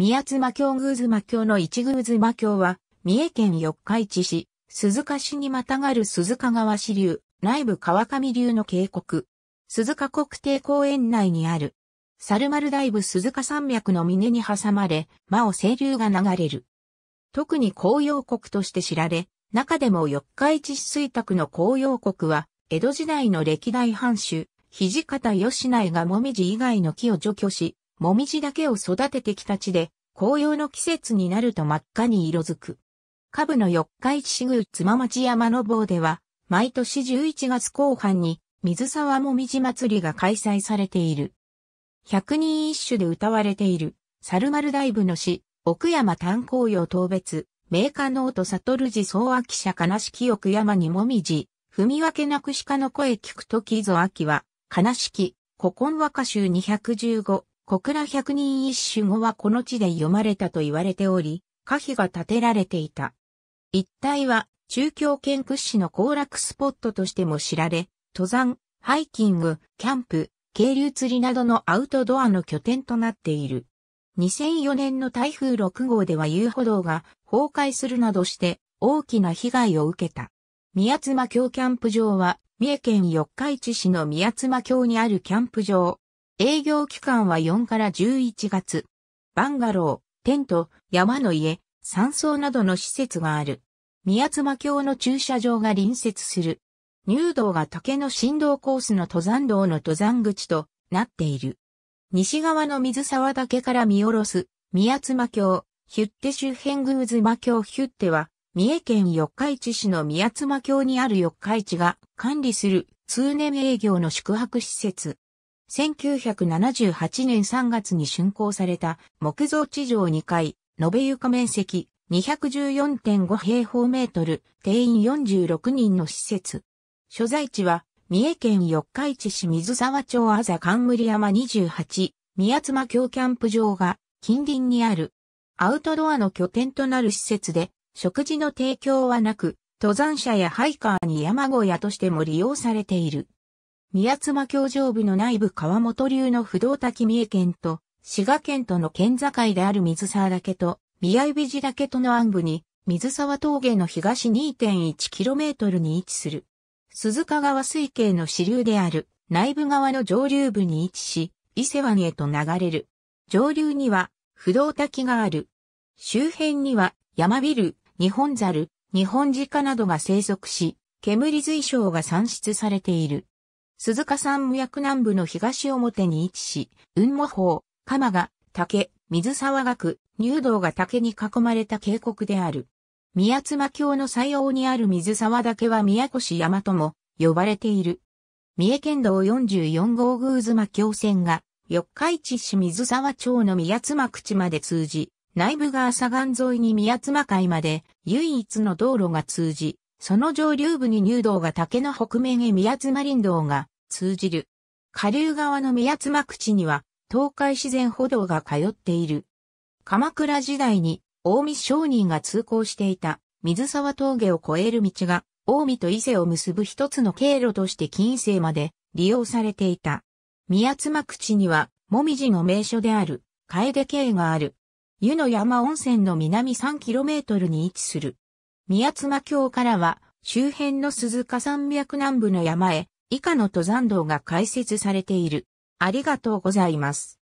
宮妻峡宮妻峡の一宮妻峡は、三重県四日市市、鈴鹿市にまたがる鈴鹿川支流、内部川上流の渓谷。鈴鹿国定公園内にある。猿丸大部鈴鹿山脈の峰に挟まれ、魔王清流が流れる。特に紅葉国として知られ、中でも四日市市水宅の紅葉国は、江戸時代の歴代藩主、土方義内がもみじ以外の木を除去し、もみじだけを育ててきた地で、紅葉の季節になると真っ赤に色づく。下部の四日市市宮妻町山の坊では、毎年11月後半に水沢もみじ祭りが開催されている。百人一首で歌われている、猿丸大部の詩、奥山炭鉱用当別、名家ノート悟寺総秋社悲しき奥山にもみじ、踏み分けなく鹿の声聞くときぞ秋は、悲しき、古今和歌集215、小倉百人一首語はこの地で読まれたと言われており、歌碑が建てられていた。一帯は中京圏屈指の行楽スポットとしても知られ、登山、ハイキング、キャンプ、渓流釣りなどのアウトドアの拠点となっている。2004年の台風6号では遊歩道が崩壊するなどして大きな被害を受けた。宮妻峡キャンプ場は三重県四日市市の宮妻峡にあるキャンプ場。営業期間は4から11月。バンガロー、テント、山の家、山荘などの施設がある。宮妻橋の駐車場が隣接する。入道が竹の振動コースの登山道の登山口となっている。西側の水沢岳から見下ろす、宮妻橋、ヒュッテ周辺宮妻橋ヒュッテは、三重県四日市市の宮妻橋にある四日市が管理する通年営業の宿泊施設。1978年3月に竣工された木造地上2階、延べ床面積214.5平方メートル、定員46人の施設。所在地は、三重県四日市市水沢町あざ冠山28、宮妻京キャンプ場が近隣にある。アウトドアの拠点となる施設で、食事の提供はなく、登山者やハイカーに山小屋としても利用されている。宮妻教場部の内部川本流の不動滝三重県と、滋賀県との県境である水沢岳と、宮指地岳との暗部に、水沢峠の東 2.1km に位置する。鈴鹿川水系の支流である内部川の上流部に位置し、伊勢湾へと流れる。上流には不動滝がある。周辺には山ビル、日本猿、日本鹿などが生息し、煙水晶が産出されている。鈴鹿山無役南部の東表に位置し、雲母峰、鎌が、竹、水沢学、入道が竹に囲まれた渓谷である。宮妻峡の西欧にある水沢岳は宮古市山とも呼ばれている。三重県道44号宮妻橋線が四日市市水沢町の宮妻口まで通じ、内部が朝岩沿いに宮妻海まで唯一の道路が通じ、その上流部に入道が竹の北面へ宮妻林道が通じる。下流側の宮妻口には、東海自然歩道が通っている。鎌倉時代に、大見商人が通行していた、水沢峠を越える道が、大見と伊勢を結ぶ一つの経路として近世まで利用されていた。宮妻口には、もみじの名所である、楓渓がある。湯の山温泉の南 3km に位置する。宮妻峡からは、周辺の鈴鹿山脈南部の山へ、以下の登山道が開設されている。ありがとうございます。